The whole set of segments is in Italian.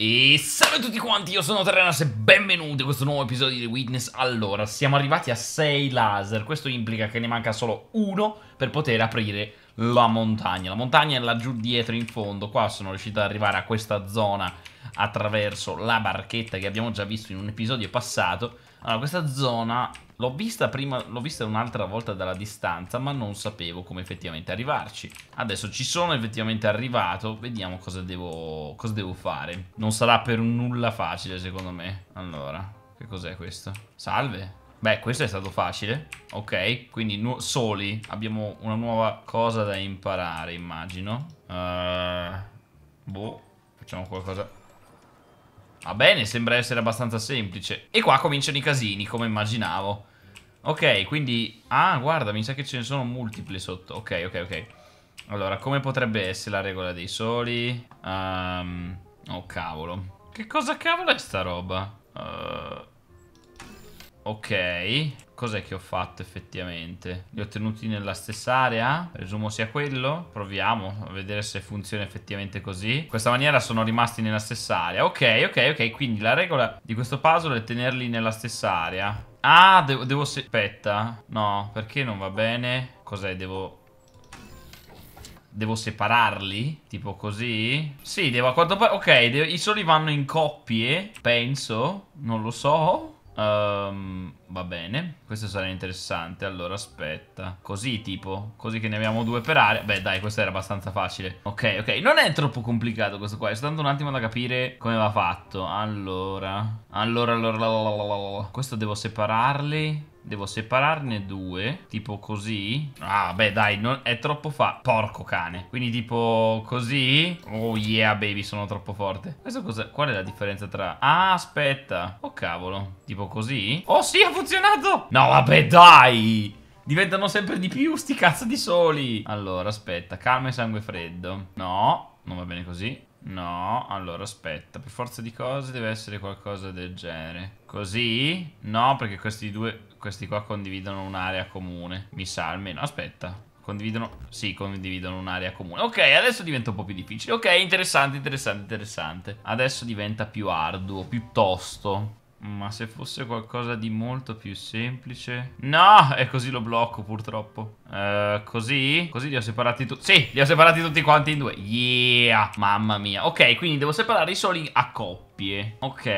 E salve a tutti quanti, io sono Terranas e benvenuti a questo nuovo episodio di Witness Allora, siamo arrivati a 6 laser, questo implica che ne manca solo uno per poter aprire la montagna La montagna è laggiù dietro in fondo, qua sono riuscito ad arrivare a questa zona attraverso la barchetta che abbiamo già visto in un episodio passato allora, questa zona l'ho vista prima, l'ho vista un'altra volta dalla distanza, ma non sapevo come effettivamente arrivarci. Adesso ci sono effettivamente arrivato, vediamo cosa devo, cosa devo fare. Non sarà per nulla facile, secondo me. Allora, che cos'è questo? Salve. Beh, questo è stato facile. Ok, quindi soli. Abbiamo una nuova cosa da imparare, immagino. Uh, boh, facciamo qualcosa Va bene, sembra essere abbastanza semplice. E qua cominciano i casini, come immaginavo. Ok, quindi... Ah, guarda, mi sa che ce ne sono multiple sotto. Ok, ok, ok. Allora, come potrebbe essere la regola dei soli? Um... Oh, cavolo. Che cosa cavolo è sta roba? Uh... Ok cos'è che ho fatto effettivamente? Li ho tenuti nella stessa area? Presumo sia quello? Proviamo a vedere se funziona effettivamente così. In questa maniera sono rimasti nella stessa area. Ok, ok, ok. Quindi la regola di questo puzzle è tenerli nella stessa area. Ah, devo... devo aspetta. No, perché non va bene? Cos'è? Devo... Devo separarli? Tipo così? Sì, devo a quanto pare... Ok, i soli vanno in coppie, penso. Non lo so. Um, va bene, questo sarà interessante. Allora, aspetta. Così, tipo? Così che ne abbiamo due per area. Beh, dai, questo era abbastanza facile. Ok, ok. Non è troppo complicato questo qua. È soltanto un attimo da capire come va fatto. Allora. Allora, allora, allora, allora. Questo devo separarli. Devo separarne due, tipo così. Ah, beh, dai, non... è troppo fa. Porco cane. Quindi tipo così. Oh yeah, baby, sono troppo forte. Questo cosa... Qual è la differenza tra... Ah, aspetta. Oh, cavolo. Tipo così? Oh, sì, ha funzionato! No, vabbè, dai! Diventano sempre di più sti cazzo di soli. Allora, aspetta, calma e sangue freddo. No, non va bene così. No, allora aspetta, per forza di cose deve essere qualcosa del genere. Così? No, perché questi due, questi qua condividono un'area comune. Mi sa almeno, aspetta. Condividono, sì, condividono un'area comune. Ok, adesso diventa un po' più difficile. Ok, interessante, interessante, interessante. Adesso diventa più arduo, piuttosto. Ma se fosse qualcosa di molto più semplice... No! E così lo blocco, purtroppo. Uh, così? Così li ho separati tutti... Sì, li ho separati tutti quanti in due. Yeah! Mamma mia. Ok, quindi devo separare i soli a coppie. Ok,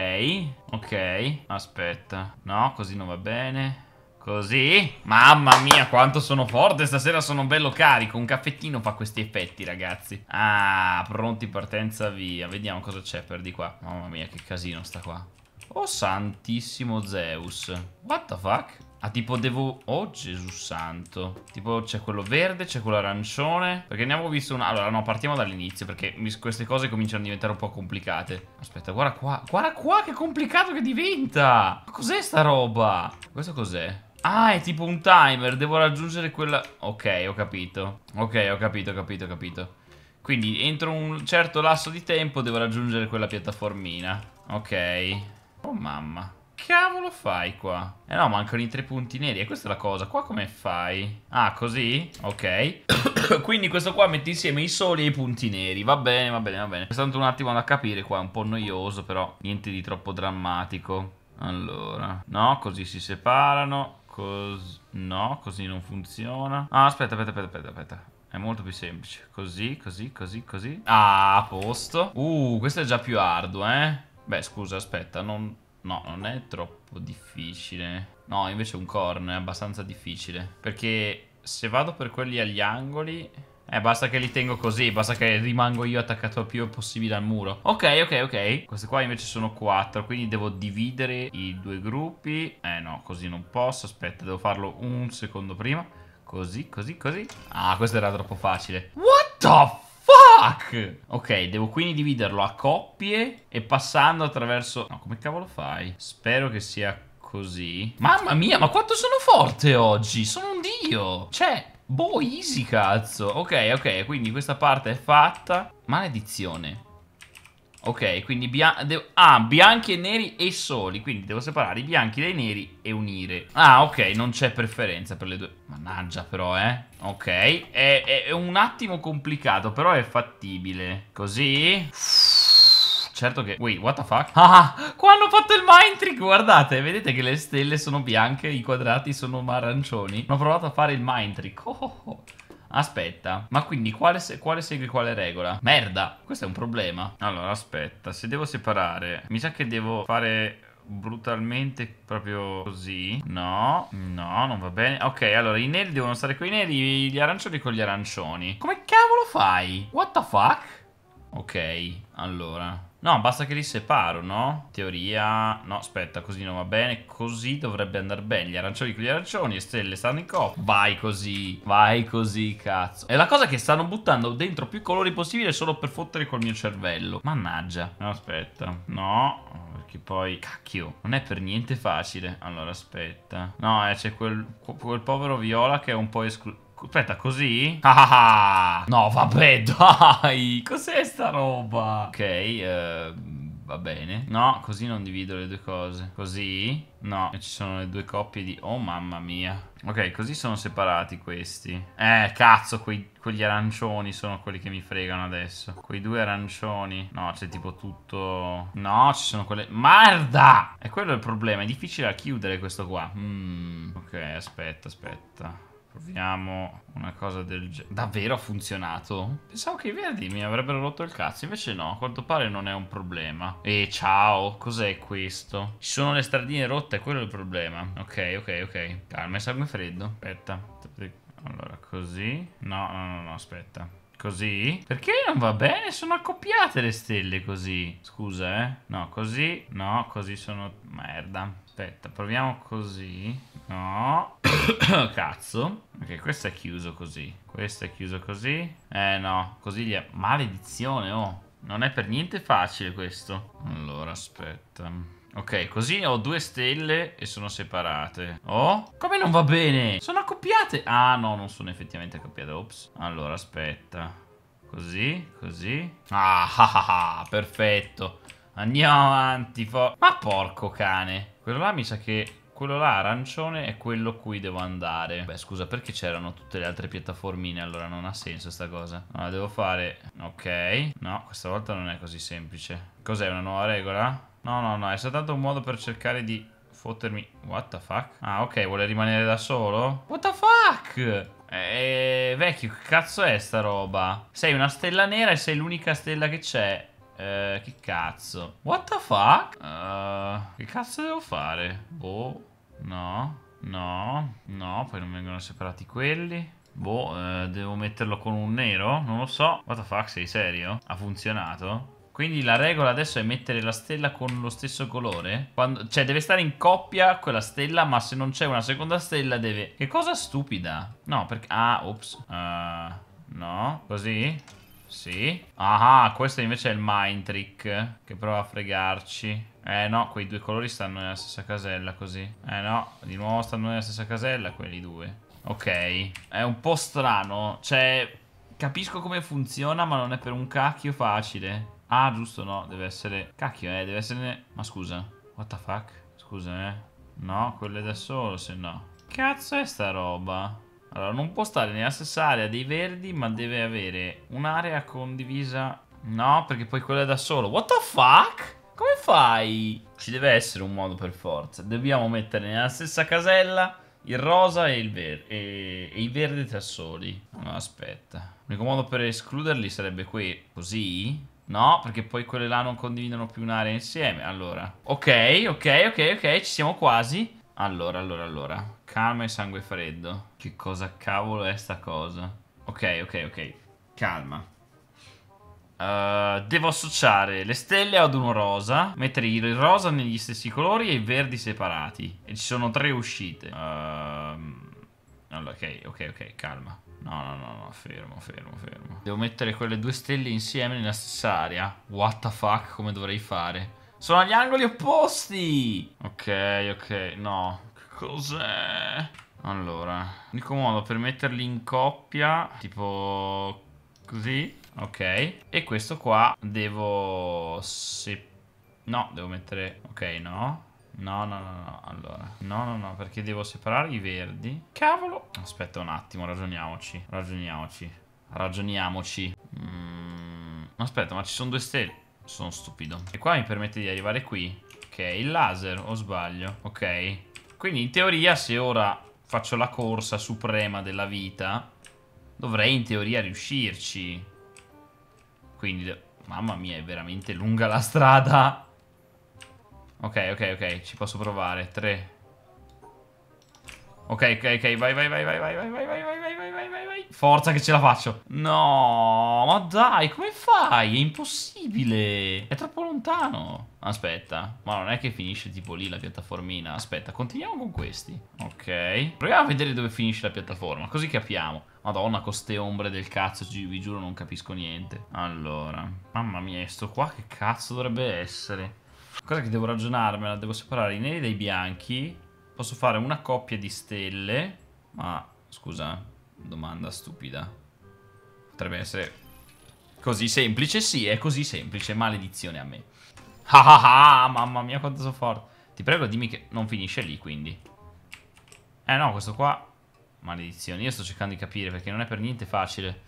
ok. Aspetta. No, così non va bene. Così? Mamma mia, quanto sono forte stasera, sono bello carico. Un caffettino fa questi effetti, ragazzi. Ah, pronti, partenza, via. Vediamo cosa c'è per di qua. Mamma mia, che casino sta qua. Oh santissimo Zeus What the fuck? Ah tipo devo... Oh Gesù santo Tipo c'è quello verde, c'è quello arancione Perché ne avevo visto una... Allora no partiamo dall'inizio Perché mi... queste cose cominciano a diventare un po' complicate Aspetta guarda qua Guarda qua che complicato che diventa cos'è sta roba? Questo cos'è? Ah, è tipo un timer, devo raggiungere quella... Ok, ho capito. Ok, ho capito, ho capito, ho capito. Quindi entro un certo lasso di tempo devo raggiungere quella piattaformina. Ok. Oh mamma cavolo fai qua? Eh no, mancano i tre punti neri. E questa è la cosa. Qua come fai? Ah, così? Ok. Quindi questo qua mette insieme i soli e i punti neri. Va bene, va bene, va bene. Soltanto un attimo da capire qua. È un po' noioso, però niente di troppo drammatico. Allora. No, così si separano. Così No, così non funziona. Ah, aspetta, aspetta, aspetta, aspetta. aspetta. È molto più semplice. Così, così, così, così. Ah, a posto. Uh, questo è già più arduo, eh. Beh, scusa, aspetta, non... No, non è troppo difficile. No, invece un corn è abbastanza difficile. Perché se vado per quelli agli angoli... Eh, basta che li tengo così, basta che rimango io attaccato il più possibile al muro. Ok, ok, ok. Queste qua invece sono quattro, quindi devo dividere i due gruppi. Eh no, così non posso. Aspetta, devo farlo un secondo prima. Così, così, così. Ah, questo era troppo facile. What the fuck? Fuck! Ok, devo quindi dividerlo a coppie e passando attraverso... No, come cavolo fai? Spero che sia così. Mamma mia, ma quanto sono forte oggi! Sono un dio! Cioè, boh, easy cazzo! Ok, ok, quindi questa parte è fatta. Maledizione. Ok, quindi bian ah, bianchi e neri e soli, quindi devo separare i bianchi dai neri e unire. Ah, ok, non c'è preferenza per le due. Mannaggia però, eh. Ok, è, è, è un attimo complicato, però è fattibile. Così... Certo che... Wait, what the fuck? Ah, qua hanno fatto il mind trick, guardate. Vedete che le stelle sono bianche, i quadrati sono arancioni. Hanno provato a fare il mind trick. Oh, oh, Aspetta, ma quindi quale, se quale segue quale regola? Merda, questo è un problema. Allora, aspetta, se devo separare, mi sa che devo fare brutalmente proprio così No, no, non va bene Ok, allora i neri devono stare con i neri Gli arancioni con gli arancioni Come cavolo fai? What the fuck? Ok, allora No, basta che li separo, no? Teoria... No, aspetta, così non va bene. Così dovrebbe andare bene. Gli arancioni con gli arancioni, e stelle stanno in coppa. Vai così, vai così, cazzo. E la cosa è che stanno buttando dentro più colori possibile solo per fottere col mio cervello. Mannaggia. No, aspetta. No, perché poi... Cacchio, non è per niente facile. Allora, aspetta. No, eh, c'è quel, quel povero viola che è un po' escluso. Aspetta, così? Ah, ah, ah. no, vabbè, dai! Cos'è sta roba? Ok, eh... va bene No, così non divido le due cose Così No, ci sono le due coppie di... Oh mamma mia Ok, così sono separati questi Eh, cazzo, quei, quegli arancioni sono quelli che mi fregano adesso Quei due arancioni No, c'è tipo tutto... No, ci sono quelle... Marda! E quello è il problema, è difficile da chiudere questo qua mm, Ok, aspetta, aspetta Proviamo una cosa del genere. Davvero ha funzionato? Pensavo che i verdi mi avrebbero rotto il cazzo, invece no, a quanto pare non è un problema. E ciao, cos'è questo? Ci sono le stradine rotte, quello è il problema. Ok, ok, ok. Calma, è sangue freddo. Aspetta. Allora, così. No, no, no, no, aspetta. Così? Perché non va bene? Sono accoppiate le stelle così. Scusa, eh. No, così. No, così sono... Merda aspetta, proviamo così. No. Cazzo. Ok, questo è chiuso così. Questo è chiuso così. Eh no, così gli è... Maledizione, oh. Non è per niente facile questo. Allora, aspetta. Ok, così ho due stelle e sono separate. Oh, come non va bene? Sono accoppiate. Ah, no, non sono effettivamente accoppiate. Ops. Allora, aspetta. Così, così. Ah, ah, ah, ah perfetto. Andiamo avanti. Ma porco cane. Quello là mi sa che quello là arancione è quello cui devo andare Beh scusa perché c'erano tutte le altre piattaformine allora non ha senso sta cosa Allora devo fare ok No questa volta non è così semplice Cos'è una nuova regola? No no no è soltanto un modo per cercare di fottermi What the fuck? Ah ok vuole rimanere da solo? What the fuck? Eeeh vecchio che cazzo è sta roba? Sei una stella nera e sei l'unica stella che c'è eh, che cazzo? What the fuck? Uh, che cazzo devo fare? Boh, no, no, no, poi non vengono separati quelli. Boh, eh, devo metterlo con un nero? Non lo so. What the fuck, sei serio? Ha funzionato? Quindi la regola adesso è mettere la stella con lo stesso colore? Quando, cioè deve stare in coppia quella stella ma se non c'è una seconda stella deve... Che cosa stupida? No perché... Ah, ops. Uh, no, così? Sì. Ah, ah, questo invece è il Mind Trick che prova a fregarci. Eh no, quei due colori stanno nella stessa casella così. Eh no, di nuovo stanno nella stessa casella quelli due. Ok, è un po' strano. Cioè, capisco come funziona, ma non è per un cacchio facile. Ah, giusto, no, deve essere... Cacchio, eh, deve essere... Ma scusa, what the fuck? Scusa, eh. No, quelle da solo, se no. Cazzo è sta roba? Allora, non può stare nella stessa area dei verdi, ma deve avere un'area condivisa... No, perché poi quella è da solo. What the fuck? Come fai? Ci deve essere un modo per forza. Dobbiamo mettere nella stessa casella il rosa e il ver e, e i verdi da soli. No, aspetta. L'unico modo per escluderli sarebbe qui. Così? No, perché poi quelle là non condividono più un'area insieme. Allora. Ok, ok, ok, ok, ci siamo quasi. Allora, allora, allora. Calma e sangue freddo. Che cosa cavolo è sta cosa? Ok, ok, ok. Calma. Uh, devo associare le stelle ad uno rosa, mettere il rosa negli stessi colori e i verdi separati. E ci sono tre uscite. Uh, allora, ok, ok, ok, calma. No, no, no, no, fermo, fermo, fermo. Devo mettere quelle due stelle insieme nella stessa area. What the fuck, come dovrei fare? Sono agli angoli opposti! Ok, ok, no cos'è? Allora, l'unico modo per metterli in coppia, tipo così, ok. E questo qua devo... Se... No, devo mettere... Ok, no. No, no, no, no, allora No, no, no, perché devo separare i verdi Cavolo Aspetta un attimo, ragioniamoci Ragioniamoci Ragioniamoci mm... Aspetta, ma ci sono due stelle Sono stupido E qua mi permette di arrivare qui Ok, il laser, o sbaglio Ok quindi in teoria se ora faccio la corsa suprema della vita Dovrei in teoria riuscirci Quindi Mamma mia è veramente lunga la strada Ok ok ok ci posso provare tre Ok ok ok vai vai vai vai vai vai vai vai vai Forza che ce la faccio. No, ma dai, come fai? È impossibile. È troppo lontano. Aspetta, ma non è che finisce tipo lì la piattaformina. Aspetta, continuiamo con questi. Ok. Proviamo a vedere dove finisce la piattaforma, così capiamo. Madonna, con queste ombre del cazzo, vi giuro non capisco niente. Allora, mamma mia, sto qua che cazzo dovrebbe essere? Cosa che devo ragionarmela, devo separare i neri dai bianchi. Posso fare una coppia di stelle. Ma, scusa, Domanda stupida. Potrebbe essere così semplice? Sì, è così semplice. Maledizione a me. Ah ah ah, mamma mia quanto sono forte. Ti prego dimmi che non finisce lì, quindi. Eh no, questo qua... Maledizione, io sto cercando di capire perché non è per niente facile.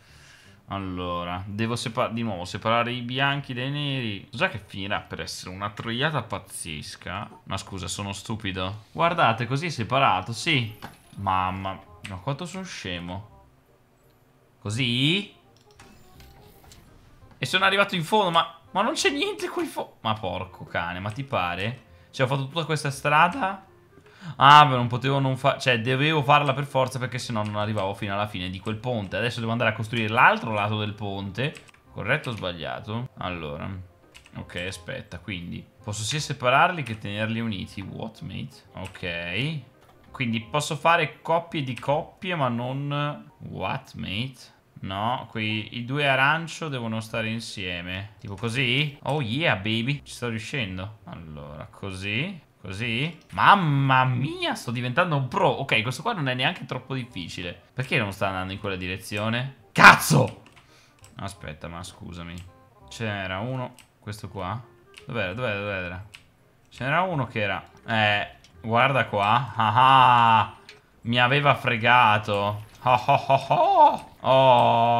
Allora, devo di nuovo separare i bianchi dai neri. Già che finirà per essere una troiata pazzesca. Ma scusa, sono stupido. Guardate, così è separato, sì. Mamma mia. Ma quanto sono scemo. Così? E sono arrivato in fondo, ma... Ma non c'è niente qui in fondo. Ma porco cane, ma ti pare? Cioè, ho fatto tutta questa strada... Ah, beh, non potevo non fare... Cioè, dovevo farla per forza perché sennò non arrivavo fino alla fine di quel ponte. Adesso devo andare a costruire l'altro lato del ponte. Corretto o sbagliato? Allora... Ok, aspetta, quindi... Posso sia separarli che tenerli uniti. What, mate? Ok... Quindi posso fare coppie di coppie, ma non... What, mate? No, qui i due arancio devono stare insieme. Tipo così? Oh yeah, baby. Ci sto riuscendo. Allora, così. Così? Mamma mia, sto diventando un pro. Ok, questo qua non è neanche troppo difficile. Perché non sta andando in quella direzione? Cazzo! Aspetta, ma scusami. Ce n'era uno. Questo qua? Dov'era, dov'era, dov'era? Ce n'era uno che era... Eh, Guarda qua. Ah, ah Mi aveva fregato. Oh, oh, oh, oh,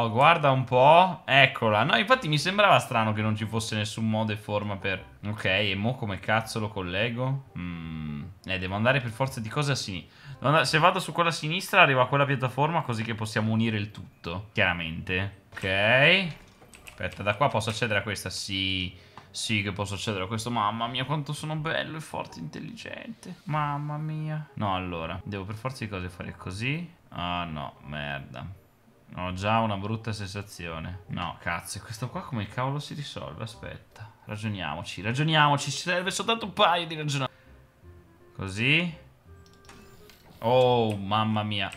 oh, guarda un po'. Eccola. No, infatti mi sembrava strano che non ci fosse nessun modo e forma per... Ok, e mo come cazzo lo collego? Mm. Eh, devo andare per forza di cose a sinistra. Se vado su quella sinistra arrivo a quella piattaforma così che possiamo unire il tutto. Chiaramente. Ok. Aspetta, da qua posso accedere a questa? Sì. Sì, che posso accedere a questo. Mamma mia, quanto sono bello e forte e intelligente. Mamma mia. No, allora, devo per forza di cose fare così. Ah, no, merda. Ho già una brutta sensazione. No, cazzo, questo qua come cavolo si risolve? Aspetta, ragioniamoci, ragioniamoci. Ci serve soltanto un paio di ragionamenti. Così. Oh, mamma mia.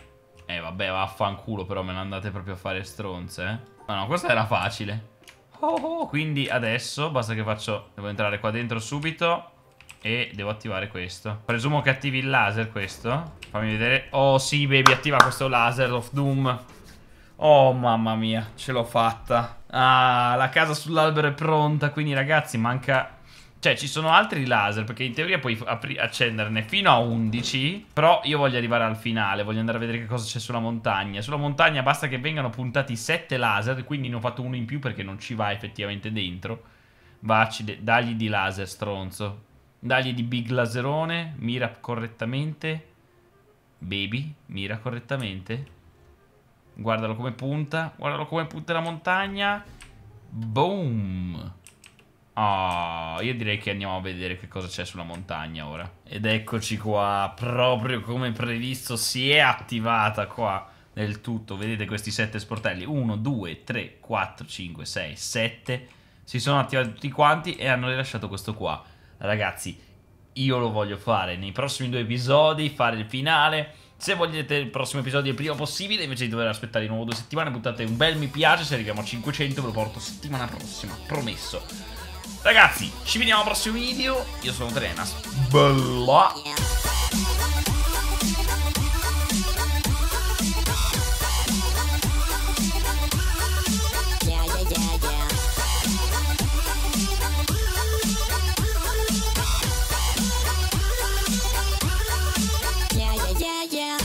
Eh, vabbè, vaffanculo, però me ne andate proprio a fare stronze, eh. Ma no, questa era facile. Oh, oh, quindi adesso basta che faccio... Devo entrare qua dentro subito e devo attivare questo. Presumo che attivi il laser questo. Fammi vedere. Oh sì, baby, attiva questo laser of doom. Oh mamma mia, ce l'ho fatta. Ah, la casa sull'albero è pronta, quindi ragazzi manca cioè, ci sono altri laser, perché in teoria puoi accenderne fino a 11, però io voglio arrivare al finale, voglio andare a vedere che cosa c'è sulla montagna. Sulla montagna basta che vengano puntati 7 laser, quindi ne ho fatto uno in più perché non ci va effettivamente dentro. Vacci, dagli di laser, stronzo. Dagli di big laserone, mira correttamente. Baby, mira correttamente. Guardalo come punta, guardalo come punta la montagna. Boom! Oh, io direi che andiamo a vedere che cosa c'è sulla montagna ora. Ed eccoci qua, proprio come previsto si è attivata qua del tutto. Vedete questi sette sportelli? 1, 2, 3, 4, 5, 6, 7. Si sono attivati tutti quanti e hanno rilasciato questo qua. Ragazzi, io lo voglio fare nei prossimi due episodi, fare il finale. Se volete il prossimo episodio il prima possibile, invece di dover aspettare di nuovo due settimane, buttate un bel mi piace. Se arriviamo a 500 ve lo porto settimana prossima, promesso. Ragazzi, ci vediamo al prossimo video. Io sono Trenas. Bella.